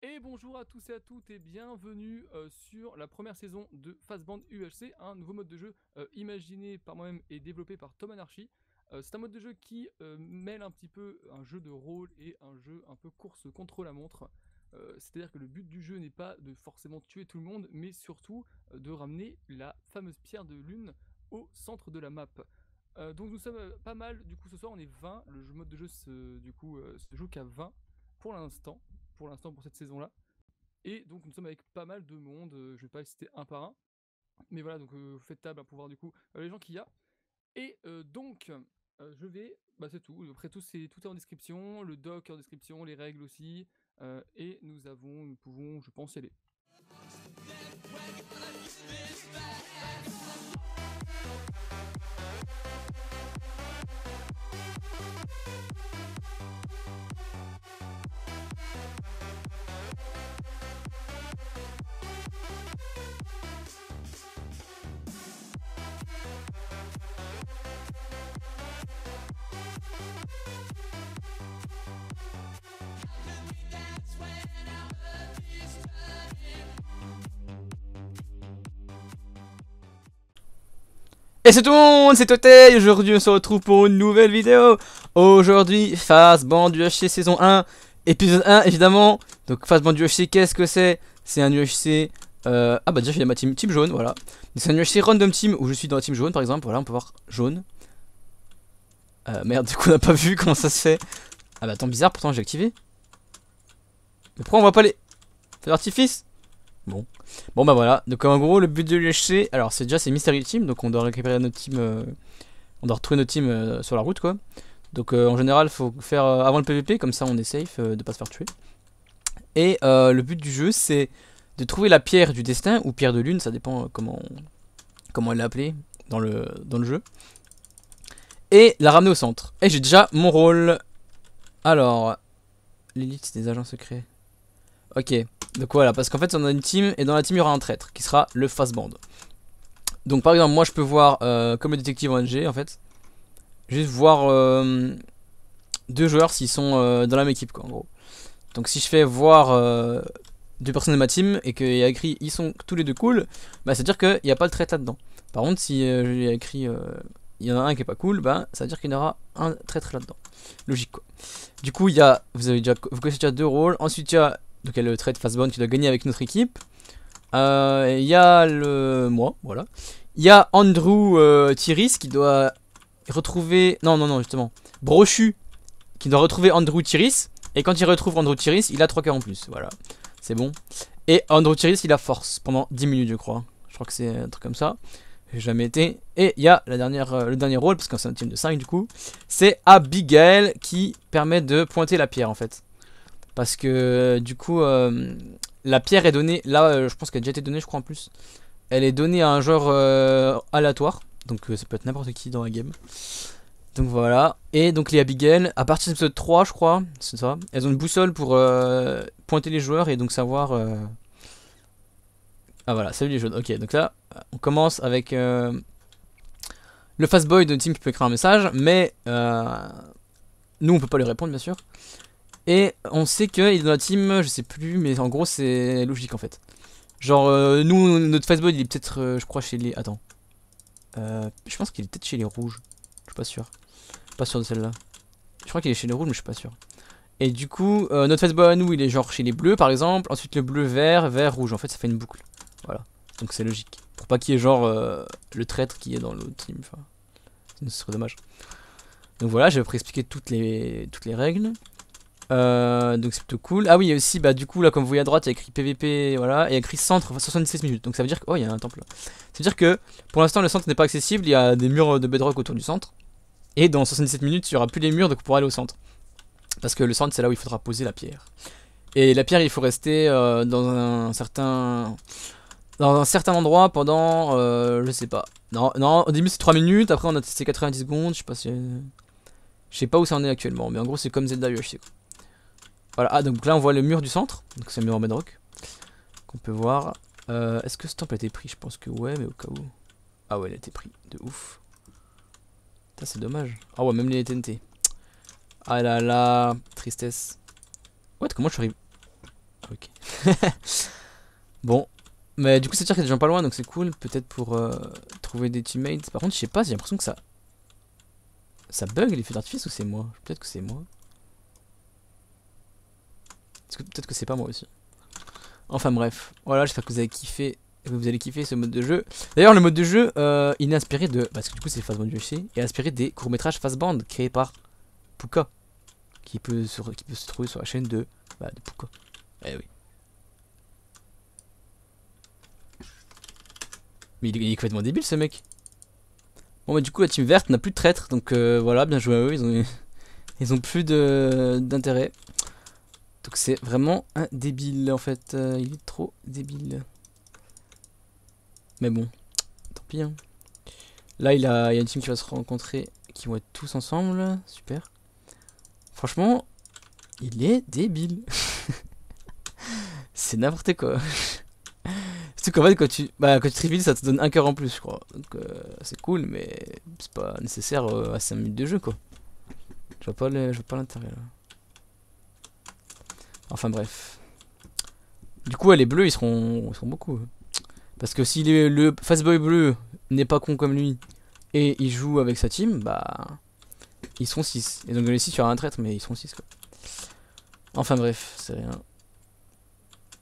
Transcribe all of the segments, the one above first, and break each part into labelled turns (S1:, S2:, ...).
S1: Et bonjour à tous et à toutes et bienvenue euh, sur la première saison de Fastband UHC, un nouveau mode de jeu euh, imaginé par moi-même et développé par Tom Anarchy. Euh, c'est un mode de jeu qui mêle un petit peu un jeu de rôle et un jeu un peu course contre la montre. C'est-à-dire que le but du jeu n'est pas de forcément tuer tout le monde, mais surtout de ramener la fameuse pierre de lune au centre de la map. donc nous sommes pas mal, du coup ce soir on est 20, le mode de jeu du coup, se joue qu'à 20 pour l'instant, pour l'instant pour cette saison-là. Et donc nous sommes avec pas mal de monde, euh, je vais pas citer un par un. Mais voilà, donc fait euh, faites table à hein, pouvoir du coup euh, les gens qu'il y a. Et donc, je vais, bah c'est tout, après tout, c'est tout est en description, le doc en description, les règles aussi, et nous avons, nous pouvons, je pense, y aller. Et c'est tout le monde, c'est Totei, aujourd'hui on se retrouve pour une nouvelle vidéo Aujourd'hui, Face Band UHC saison 1, épisode 1 évidemment Donc Face Band UHC, qu'est-ce que c'est C'est un UHC... Euh... Ah bah déjà j'ai ma team, team jaune, voilà C'est un UHC random team où je suis dans la team jaune par exemple, voilà on peut voir jaune euh, merde, du coup on a pas vu comment ça se fait Ah bah attends, bizarre, pourtant j'ai activé Mais pourquoi on voit pas les... C'est l'artifice Bon. Bon bah voilà. Donc en gros le but de l'UHC, alors c'est déjà c'est Mystery Team, donc on doit récupérer notre team, euh, on doit retrouver notre team euh, sur la route quoi. Donc euh, en général faut faire avant le PVP, comme ça on est safe de pas se faire tuer. Et le but du jeu c'est de trouver la pierre du destin ou pierre de lune, ça dépend comment comment elle est appelée dans le dans le jeu. Et la ramener au centre. Et j'ai déjà mon rôle. Alors l'élite des agents secrets. Ok. Donc voilà, parce qu'en fait on a une team et dans la team il y aura un traître qui sera le fastband. Donc par exemple moi je peux voir euh, comme détective ONG en fait, juste voir euh, deux joueurs s'ils sont euh, dans la même équipe quoi en gros. Donc si je fais voir deux personnes de ma team et qu'il y a écrit ils sont tous les deux cool, bah c'est à dire qu'il n'y a pas le traître là-dedans. Par contre si j'ai écrit il y en a un qui est pas cool, bah ça veut dire qu'il y en aura un traître là-dedans. Logique quoi. Du coup il y a, vous avez déjà, vous connaissez déjà deux rôles, ensuite il y a donc il y a le de fastbound qui doit gagner avec notre équipe. Euh, il y a le moi, voilà. Il y a Andrew euh, qui doit retrouver non non non justement Brochu qui doit retrouver Andrew Tiris et quand il retrouve Andrew Tiris, il a 3 k en plus, voilà. C'est bon. Et Andrew Tiris, il a force pendant 10 minutes, je crois. Je crois que c'est un truc comme ça. J'ai jamais été. Et il y a la dernière, euh, le dernier rôle, parce que c'est un team de 5 du coup. C'est Abigail qui permet de pointer la pierre en fait. Parce que euh, du coup, euh, la pierre est donnée. Là, euh, je pense qu'elle a déjà été donnée, je crois en plus. Elle est donnée à un joueur aléatoire. Donc ça peut être n'importe qui dans la game. Donc voilà. Et donc les Abigail, à partir de l'épisode 3, je crois, c'est ça. Elles ont une boussole pour pointer les joueurs et donc savoir. Ah voilà, salut les jeunes. Ok, donc là, on commence avec le fast boy de team qui peut écrire un message, mais nous on peut pas lui répondre bien sûr. Et on sait qu'il est dans la team, je sais plus, mais en gros c'est logique en fait. Genre, euh, nous, notre fastball il est peut-être, euh, je crois, chez les. Attends. Euh, je pense qu'il est peut-être chez les rouges. Je suis pas sûr. Pas sûr de celle-là. Je crois qu'il est chez les rouges, mais je suis pas sûr. Et du coup, notre fastball à nous il est genre chez les bleus par exemple. Ensuite le bleu, vert, vert, rouge. En fait, ça fait une boucle. Voilà. Donc c'est logique. Pour pas qu'il y ait genre le traître qui est dans l'autre team. Enfin, ce serait dommage. Donc voilà, j'ai à expliquer toutes les, toutes les règles. Euh, donc c'est plutôt cool. Ah oui, il y a aussi, bah, du coup, là, comme vous voyez à droite, il y a écrit PVP, voilà, et il y a écrit centre, enfin, 76 minutes. Donc ça veut dire que. Oh, il y a un temple. C'est à dire que pour l'instant, le centre n'est pas accessible, il y a des murs de bedrock autour du centre. Et dans 77 minutes, il n'y aura plus les murs, donc on pourra aller au centre. Parce que le centre, c'est là où il faudra poser la pierre. Et la pierre, il faut rester euh, dans un certain. Dans un certain endroit pendant. Euh, je sais pas. Non, non, au début c'est 3 minutes, après on a testé 90 secondes, je sais pas si. Je sais pas où ça en est actuellement, mais en gros c'est comme Zelda sais Quoi. Voilà, ah, donc là on voit le mur du centre, donc c'est un mur en bedrock, qu'on peut voir. Euh, est-ce que ce temple a été pris Je pense que ouais, mais au cas où. Ah ouais, il a été pris, de ouf. Putain, c'est dommage. Ah ouais, même les TNT. Ah là là, tristesse. What, comment je suis arrivé Ok. bon, mais du coup, c'est dire qu'il y a des gens pas loin, donc c'est cool. Peut-être pour euh, trouver des teammates. Par contre, je sais pas, j'ai l'impression que ça. Ça bug les feux d'artifice ou c'est moi Peut-être que c'est moi peut-être que c'est pas moi aussi. Enfin bref, voilà, j'espère que vous avez kiffé vous allez kiffer ce mode de jeu. D'ailleurs, le mode de jeu, euh, est inspiré de. Parce que du coup, c'est Fastband UFC. est inspiré des courts-métrages Fastband créés par Puka. Qui peut, se, trouver sur la chaîne de. Bah, Puka. Eh oui. Mais il, est complètement débile ce mec. Bon, bah, du coup, la team verte n'a plus de traître. Donc euh, voilà, bien joué à eux. Ils ont, ils ont plus d'intérêt. Donc c'est vraiment un débile en fait. Euh, il est trop débile. Mais bon, tant pis. Hein. Là il, a, y a une team qui va se rencontrer, qui vont être tous ensemble. Super. Franchement, il est débile. c'est n'importe quoi. Surtout qu'en fait quand tu, bah, quand tu tribilles, ça te donne un cœur en plus je crois. Donc euh, c'est cool mais c'est pas nécessaire euh, à 5 minutes de jeu quoi. Je vois pas l'intérêt là. Enfin bref. Du coup, les bleus, ils seront, ils seront beaucoup. Hein. Parce que si le Fastboy bleu n'est pas con comme lui et il joue avec sa team, bah ils seront 6. Et donc les 6, il un traître, mais ils seront 6 quoi. Enfin bref, c'est rien.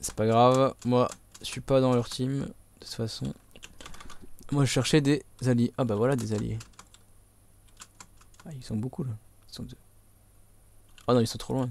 S1: C'est pas grave, moi je suis pas dans leur team de toute façon. Moi je cherchais des alliés. Ah bah voilà des alliés. Ah ils sont beaucoup là. Ils sont Ah non, ils sont trop loin.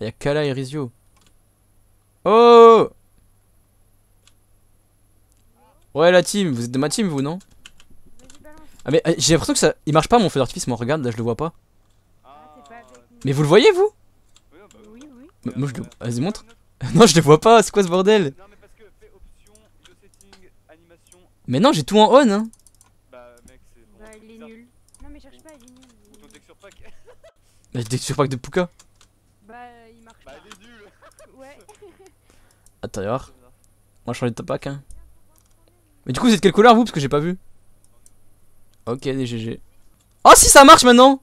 S1: Il y a Kala et Rizio. Oh Ouais la team, vous êtes de ma team vous non Ah mais eh, j'ai l'impression que ça... Il marche pas mon feu d'artifice moi, regarde là je le vois pas. Mais vous le voyez vous Oui oui. Moi je le... Vas-y montre. non je le vois pas, c'est quoi ce bordel mais non, j'ai tout en on hein. Bah mec, c'est il est nul. Non mais cherche pas, il est nul. pack. bah pack de Puka. Bah, il marche bah, pas. Bah, il est nul Ouais Attends, voir. Moi, je change de topac, hein. Mais du coup, vous êtes quelle couleur, vous Parce que j'ai pas vu. Ok, les GG. Oh, si ça marche maintenant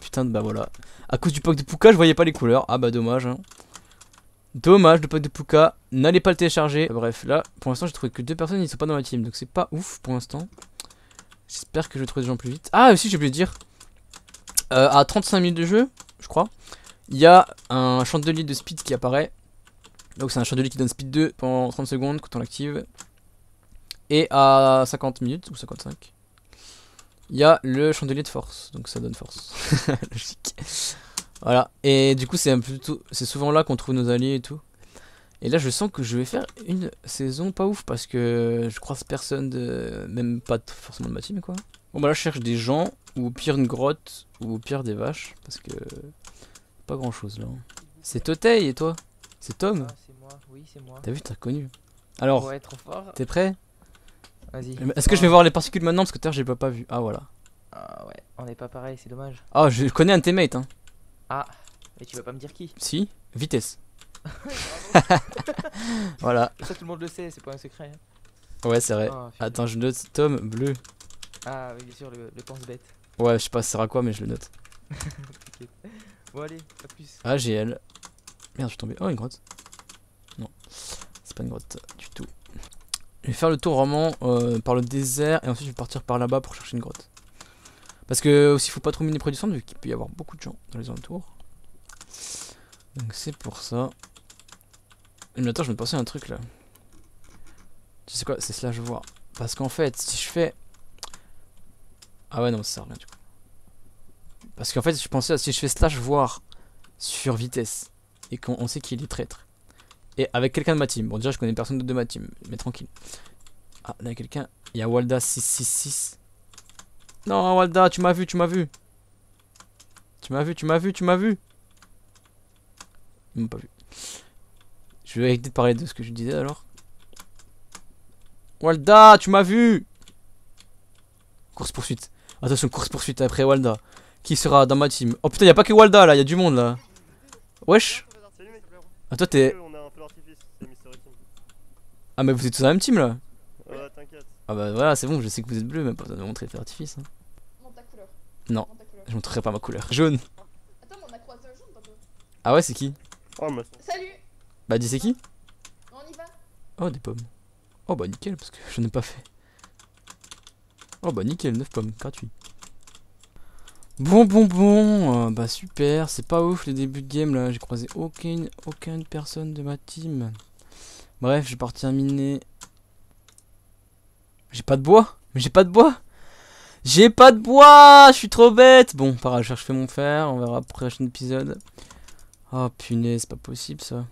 S1: Putain, bah voilà. A cause du pack de Puka, je voyais pas les couleurs. Ah, bah dommage. Hein. Dommage, le pack de Puka. N'allez pas le télécharger. Bref, là, pour l'instant, j'ai trouvé que deux personnes, ils sont pas dans la team. Donc, c'est pas ouf pour l'instant. J'espère que je vais trouver des gens plus vite. Ah, aussi, j'ai oublié de dire. Euh, à 35 minutes de jeu, je crois, il y a un chandelier de speed qui apparaît. Donc c'est un chandelier qui donne speed 2 pendant 30 secondes quand on l'active. Et à 50 minutes, ou 55, il y a le chandelier de force. Donc ça donne force. Logique. Voilà. Et du coup, c'est souvent là qu'on trouve nos alliés et tout. Et là, je sens que je vais faire une saison pas ouf parce que je croise personne de. Même pas forcément de ma team, quoi. Bon bah là je cherche des gens, ou au pire une grotte, ou au pire des vaches, parce que... Pas grand chose là. Hein. C'est Totei et toi C'est Tom ah, C'est moi, oui c'est moi. T'as vu, t'as connu. Alors, t'es prêt Vas-y. Est-ce que je vais voir les particules maintenant Parce que t'as j'ai pas, pas vu. Ah voilà. Ah ouais, on est pas pareil, c'est dommage. Ah, je connais un teammate Hein. Ah, mais tu vas pas me dire qui Si, vitesse. voilà. Ça tout le monde le sait, c'est pas un secret. Hein. Ouais, c'est vrai. Ah, Attends, je note Tom bleu. Ah, oui, bien sûr, le, pense-bête. Ouais, je sais pas ça sert à quoi, mais je le note. Bon, allez, à plus. Ah GL. Merde, je suis tombé. Oh, une grotte. Non, c'est pas une grotte du tout. Je vais faire le tour vraiment euh, par le désert et ensuite je vais partir par là-bas pour chercher une grotte. Parce que aussi, faut pas trop miner près du centre vu qu'il peut y avoir beaucoup de gens dans les alentours. Donc c'est pour ça. Mais attends, je me pensais à un truc là. Tu sais quoi, c'est cela je vois. Parce qu'en fait, si je fais ah ouais, non, ça sert à rien du coup. Parce qu'en fait, je pensais, si je fais slash voir sur vitesse, et qu'on sait qu'il est traître, et avec quelqu'un de ma team, bon déjà je connais personne de ma team, mais tranquille. Ah, là, quelqu'un, il y a Walda666. Non, Walda, tu m'as vu, tu m'as vu. Tu m'as vu, tu m'as vu, tu m'as vu. Ils m'ont pas vu. Je vais éviter de parler de ce que je disais alors. Walda, tu m'as vu Course poursuite. Attention, ah, course poursuite après Walda. Qui sera dans ma team Oh putain, y'a a pas que Walda là, y a du monde là. Wesh. Ah, toi t'es. Ah, mais vous êtes tous dans la même team là Ouais, t'inquiète. Ah, bah voilà, c'est bon, je sais que vous êtes bleu, mais pas besoin de montrer l'artifice. Hein. Montre ta couleur. Non, je montrerai pas ma couleur. Jaune. Attends, on a croisé un jaune Ah, ouais, c'est qui oh, Salut Bah, dis c'est qui On y va. Oh, des pommes. Oh, bah nickel, parce que je n'ai pas fait. Oh bah nickel, 9 pommes, gratuit. Bon, bon, bon, euh, bah super, c'est pas ouf les débuts de game là, j'ai croisé aucune, aucune personne de ma team. Bref, je vais partir miner. J'ai pas de bois, mais j'ai pas de bois J'ai pas de bois, je suis trop bête Bon, par je fais mon fer, on verra prochain épisode. Oh punaise, c'est pas possible ça.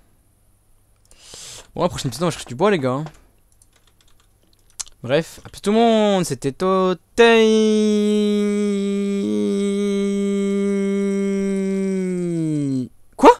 S1: Bon, la prochaine épisode, on va du bois les gars. Hein. Bref, à tout le monde, c'était Totei